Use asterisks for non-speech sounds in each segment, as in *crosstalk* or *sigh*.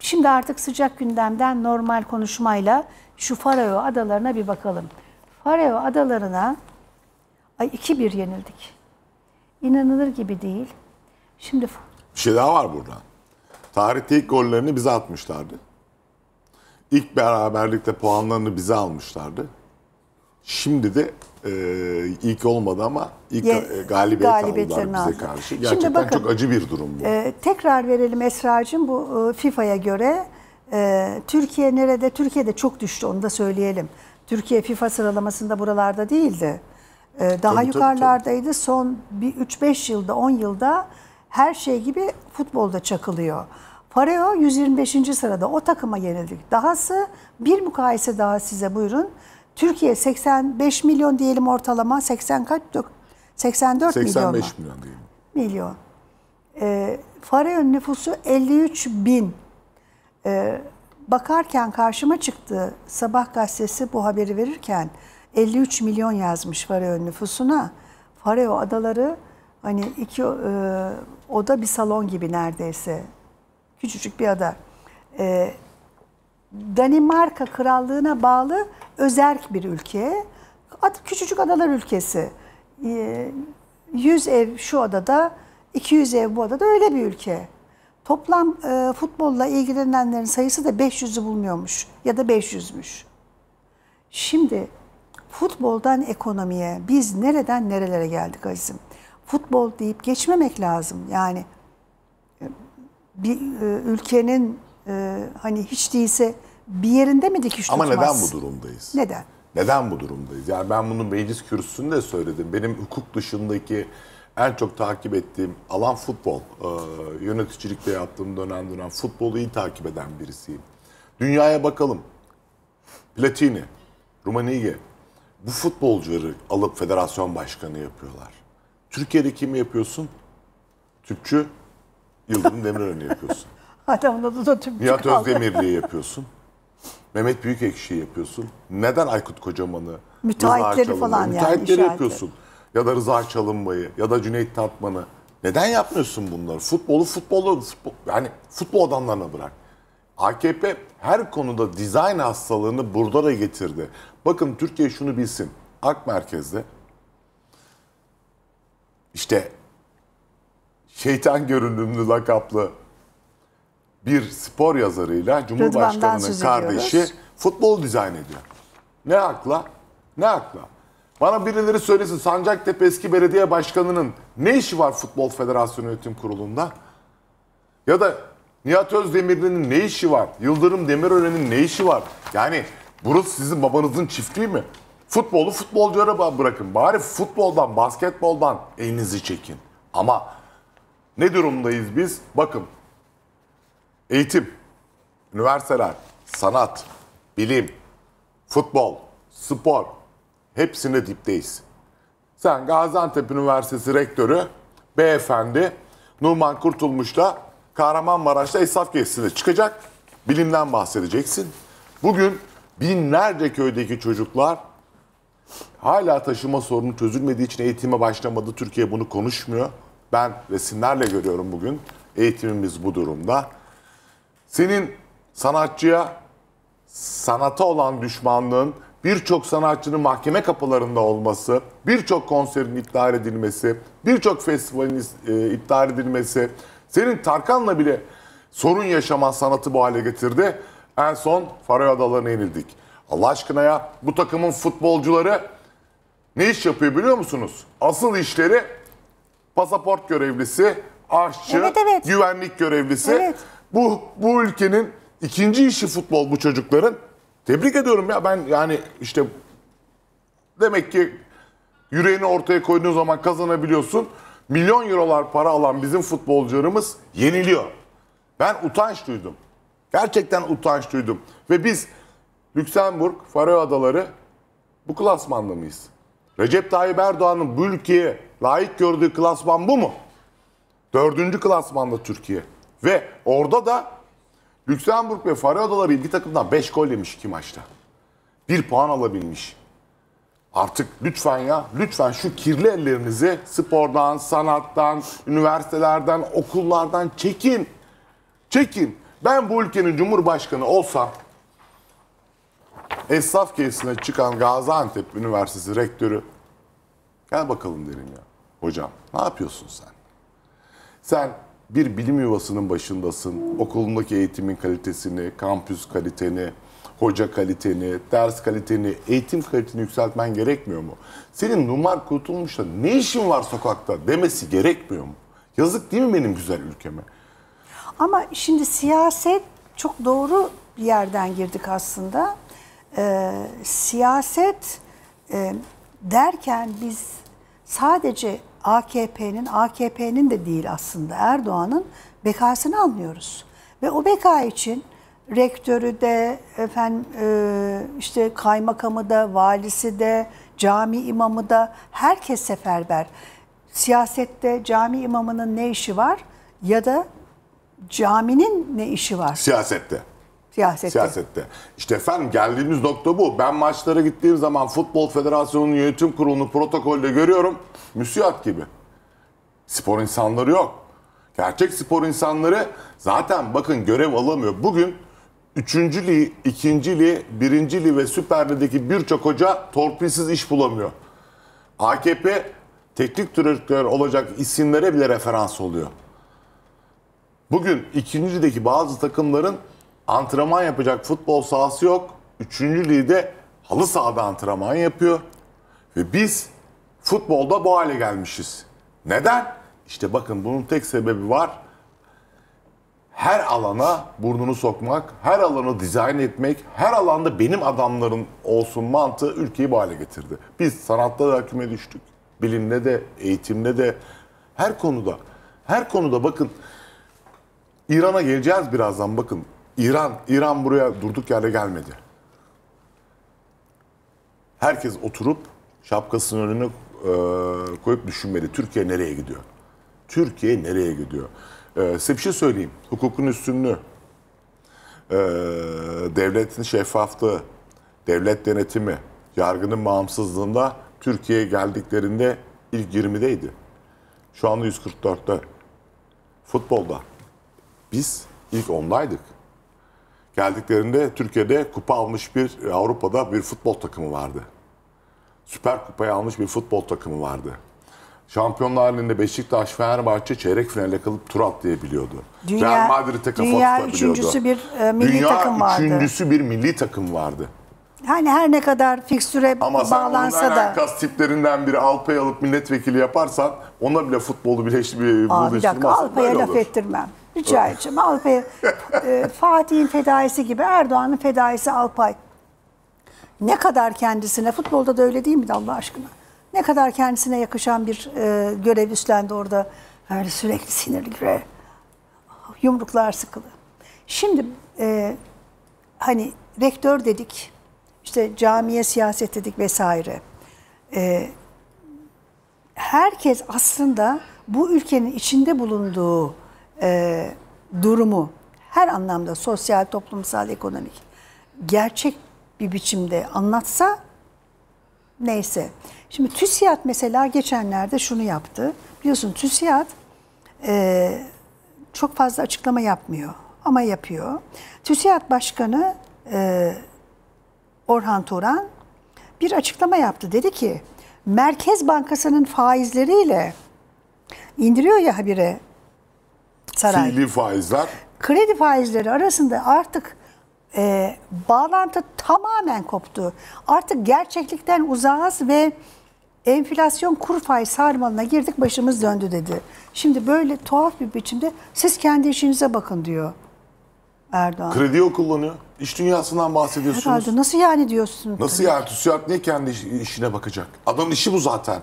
Şimdi artık sıcak gündemden normal konuşmayla şu Faroe Adalarına bir bakalım. Faroe Adalarına ay 2-1 yenildik. İnanılır gibi değil. Şimdi bir şey daha var burada. Tarihte ilk gollerini bize atmışlardı. İlk beraberlikte puanlarını bize almışlardı. Şimdi de e, ilk olmadı ama ilk Ye, e, galibiyet, galibiyet aldılar bize aldı. karşı. Gerçekten Şimdi bakın, çok acı bir durum bu. E, tekrar verelim Esra'cığım bu e, FIFA'ya göre e, Türkiye nerede? Türkiye de çok düştü onu da söyleyelim. Türkiye FIFA sıralamasında buralarda değildi. E, daha tabii, yukarılardaydı. Tabii, tabii. Son 3-5 yılda 10 yılda her şey gibi futbolda çakılıyor. Pareo 125. sırada o takıma yenildik. Dahası bir mukayese daha size buyurun. Türkiye 85 milyon diyelim ortalama. 80 kaç? 84 milyon 85 milyon, milyon diyelim. Milyon. E, ee, Fareön nüfusu 53 bin. E, bakarken karşıma çıktı Sabah gazetesi bu haberi verirken 53 milyon yazmış Fareön nüfusuna. Fareo adaları hani iki e, oda bir salon gibi neredeyse. Küçücük bir ada. E, Danimarka Krallığı'na bağlı özerk bir ülke. Küçücük adalar ülkesi. 100 ee, ev şu adada, 200 ev bu adada öyle bir ülke. Toplam e, futbolla ilgilenenlerin sayısı da 500'ü bulmuyormuş ya da 500'müş. Şimdi futboldan ekonomiye biz nereden nerelere geldik azim? Futbol deyip geçmemek lazım. Yani e, bir e, ülkenin e, hani hiç değilse bir yerinde mi dikiş Ama tutmaz? Ama neden bu durumdayız? Neden? Neden bu durumdayız? Yani ben bunu meclis kürsüsünde söyledim. Benim hukuk dışındaki en çok takip ettiğim alan futbol. Ee, yöneticilikte yaptığım dönem dönem futbolu iyi takip eden birisiyim. Dünyaya bakalım. Platini, Rumenige. Bu futbolcuları alıp federasyon başkanı yapıyorlar. Türkiye'de kim yapıyorsun? Tüpçü, Yıldırım *laughs* Demirören'i yapıyorsun. Adamın adı da tümcü Nihat Özdemirli'yi yapıyorsun. Mehmet Büyükekşi'yi yapıyorsun. Neden Aykut Kocaman'ı? Müteahhitleri Rıza falan yani. Müteahhitleri yapıyorsun. Ya da Rıza çalınmayı, ya da Cüneyt Tatman'ı. Neden yapmıyorsun bunları? Futbolu futbolu futbol, yani futbol adamlarına bırak. AKP her konuda dizayn hastalığını burada da getirdi. Bakın Türkiye şunu bilsin. AK merkezde işte şeytan görünümlü lakaplı bir spor yazarıyla Cumhurbaşkanı'nın kardeşi futbol dizayn ediyor. Ne hakla? Ne hakla? Bana birileri söylesin Sancaktepe eski belediye başkanının ne işi var Futbol Federasyonu Yönetim Kurulu'nda? Ya da Nihat Özdemirli'nin ne işi var? Yıldırım Demirören'in ne işi var? Yani burası sizin babanızın çiftliği mi? Futbolu futbolculara bırakın. Bari futboldan, basketboldan elinizi çekin. Ama ne durumdayız biz? Bakın eğitim, üniversiteler, sanat, bilim, futbol, spor hepsinde dipteyiz. Sen Gaziantep Üniversitesi Rektörü beyefendi Numan Kurtulmuş'la Kahramanmaraş'ta esaf gezisine çıkacak. Bilimden bahsedeceksin. Bugün binlerce köydeki çocuklar hala taşıma sorunu çözülmediği için eğitime başlamadı. Türkiye bunu konuşmuyor. Ben resimlerle görüyorum bugün. Eğitimimiz bu durumda. Senin sanatçıya, sanata olan düşmanlığın, birçok sanatçının mahkeme kapılarında olması, birçok konserin iptal edilmesi, birçok festivalin e, iptal edilmesi, senin Tarkan'la bile sorun yaşaman sanatı bu hale getirdi. En son Faroe Adaları'na yenildik. Allah aşkına ya bu takımın futbolcuları ne iş yapıyor biliyor musunuz? Asıl işleri pasaport görevlisi, aşçı, evet, evet. güvenlik görevlisi. Evet. Bu bu ülkenin ikinci işi futbol bu çocukların. Tebrik ediyorum ya ben yani işte demek ki yüreğini ortaya koyduğun zaman kazanabiliyorsun. Milyon eurolar para alan bizim futbolcularımız yeniliyor. Ben utanç duydum. Gerçekten utanç duydum. Ve biz Lüksemburg, Faroe Adaları bu klasmanda mıyız? Recep Tayyip Erdoğan'ın bu ülkeye layık gördüğü klasman bu mu? Dördüncü klasmanda Türkiye. Ve orada da Lüksemburg ve Fare Adaları ilgi takımdan 5 gol yemiş iki maçta. 1 puan alabilmiş. Artık lütfen ya, lütfen şu kirli ellerinizi spordan, sanattan, üniversitelerden, okullardan çekin. Çekin. Ben bu ülkenin cumhurbaşkanı olsam esnaf gezisine çıkan Gaziantep Üniversitesi rektörü gel bakalım derim ya. Hocam ne yapıyorsun sen? Sen bir bilim yuvasının başındasın. Okulundaki eğitimin kalitesini, kampüs kaliteni, hoca kaliteni, ders kaliteni, eğitim kaliteni yükseltmen gerekmiyor mu? Senin numar kurtulmuşla ne işin var sokakta demesi gerekmiyor mu? Yazık değil mi benim güzel ülkeme? Ama şimdi siyaset çok doğru bir yerden girdik aslında. Ee, siyaset e, derken biz sadece AKP'nin, AKP'nin de değil aslında Erdoğan'ın bekasını anlıyoruz. Ve o beka için rektörü de, efendim, e, işte kaymakamı da, valisi de, cami imamı da herkes seferber. Siyasette cami imamının ne işi var ya da caminin ne işi var? Siyasette. Siyasette. Siyasette. İşte efendim geldiğimiz nokta bu. Ben maçlara gittiğim zaman Futbol Federasyonu'nun yönetim kurulunu protokolde görüyorum. Müsiyat gibi. Spor insanları yok. Gerçek spor insanları zaten bakın görev alamıyor. Bugün 3. lig, 2. lig, 1. lig ve Süper Lig'deki birçok hoca torpilsiz iş bulamıyor. AKP teknik direktör olacak isimlere bile referans oluyor. Bugün 2. ligdeki bazı takımların antrenman yapacak futbol sahası yok. Üçüncü ligde halı sahada antrenman yapıyor. Ve biz futbolda bu hale gelmişiz. Neden? İşte bakın bunun tek sebebi var. Her alana burnunu sokmak, her alanı dizayn etmek, her alanda benim adamların olsun mantığı ülkeyi bu hale getirdi. Biz sanatta da hakime düştük. Bilimde de, eğitimde de, her konuda. Her konuda bakın İran'a geleceğiz birazdan bakın. İran, İran buraya durduk yerde gelmedi. Herkes oturup şapkasının önünü e, koyup düşünmeli. Türkiye nereye gidiyor? Türkiye nereye gidiyor? E, size bir şey söyleyeyim. Hukukun üstünlüğü, e, devletin şeffaflığı, devlet denetimi, yargının bağımsızlığında Türkiye'ye geldiklerinde ilk 20'deydi. Şu anda 144'te. Futbolda. Biz ilk ondaydık. Geldiklerinde Türkiye'de kupa almış bir e, Avrupa'da bir futbol takımı vardı. Süper kupayı almış bir futbol takımı vardı. Şampiyonlar Ligi'nde Beşiktaş, Fenerbahçe çeyrek finale kalıp tur atlayabiliyordu. Dünya, Real Madrid'e kafa dünya Üçüncüsü bir, e, milli dünya takım vardı. üçüncüsü bir milli takım vardı. Hani her ne kadar fikstüre Ama bağlansa da. Ama sen tiplerinden biri Alpa'yı alıp milletvekili yaparsan ona bile futbolu bile hiçbir buluşturmaz. Bir dakika Alpa'ya laf ettirmem. Rica edeceğim. Alpay, e, Fatih'in fedaisi gibi Erdoğan'ın fedaisi Alpay. Ne kadar kendisine, futbolda da öyle değil mi Allah aşkına? Ne kadar kendisine yakışan bir e, görev üstlendi orada. Öyle sürekli sinirli yumruklar sıkılı. Şimdi e, hani rektör dedik, işte camiye siyaset dedik vesaire. E, herkes aslında bu ülkenin içinde bulunduğu e, durumu her anlamda sosyal, toplumsal, ekonomik gerçek bir biçimde anlatsa neyse. Şimdi TÜSİAD mesela geçenlerde şunu yaptı. Biliyorsun TÜSİAD e, çok fazla açıklama yapmıyor ama yapıyor. TÜSİAD Başkanı e, Orhan Turan bir açıklama yaptı. Dedi ki Merkez Bankası'nın faizleriyle indiriyor ya habire Saray. Fiili faizler. Kredi faizleri arasında artık e, bağlantı tamamen koptu. Artık gerçeklikten uzağız ve enflasyon kur faiz sarmalına girdik başımız döndü dedi. Şimdi böyle tuhaf bir biçimde siz kendi işinize bakın diyor Erdoğan. Kredi o kullanıyor. İş dünyasından bahsediyorsunuz. Herhalde nasıl yani diyorsunuz? Nasıl yani? TÜSİAD niye kendi işine bakacak? Adamın işi bu zaten.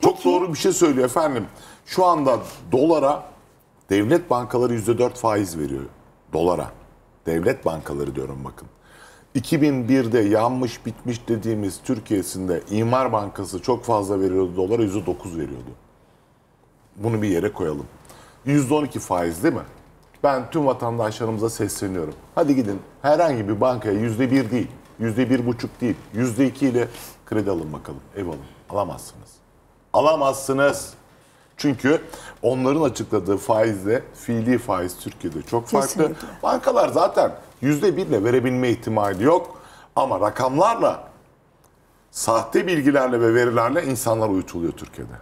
Peki. Çok doğru bir şey söylüyor efendim. Şu anda dolara Devlet bankaları %4 faiz veriyor dolara. Devlet bankaları diyorum bakın. 2001'de yanmış bitmiş dediğimiz Türkiye'sinde İmar Bankası çok fazla veriyordu dolara %9 veriyordu. Bunu bir yere koyalım. %12 faiz değil mi? Ben tüm vatandaşlarımıza sesleniyorum. Hadi gidin herhangi bir bankaya %1 değil, %1,5 değil, %2 ile kredi alın bakalım, ev alın. Alamazsınız. Alamazsınız. Çünkü onların açıkladığı faizle fiili faiz Türkiye'de çok farklı. Kesinlikle. Bankalar zaten yüzde birle verebilme ihtimali yok. Ama rakamlarla, sahte bilgilerle ve verilerle insanlar uyutuluyor Türkiye'de.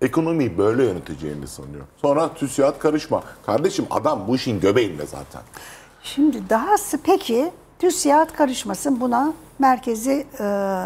Ekonomiyi böyle yöneteceğini sanıyor. Sonra tüsiyat karışma. Kardeşim adam bu işin göbeğinde zaten. Şimdi dahası peki tüsiyat karışmasın buna merkezi... E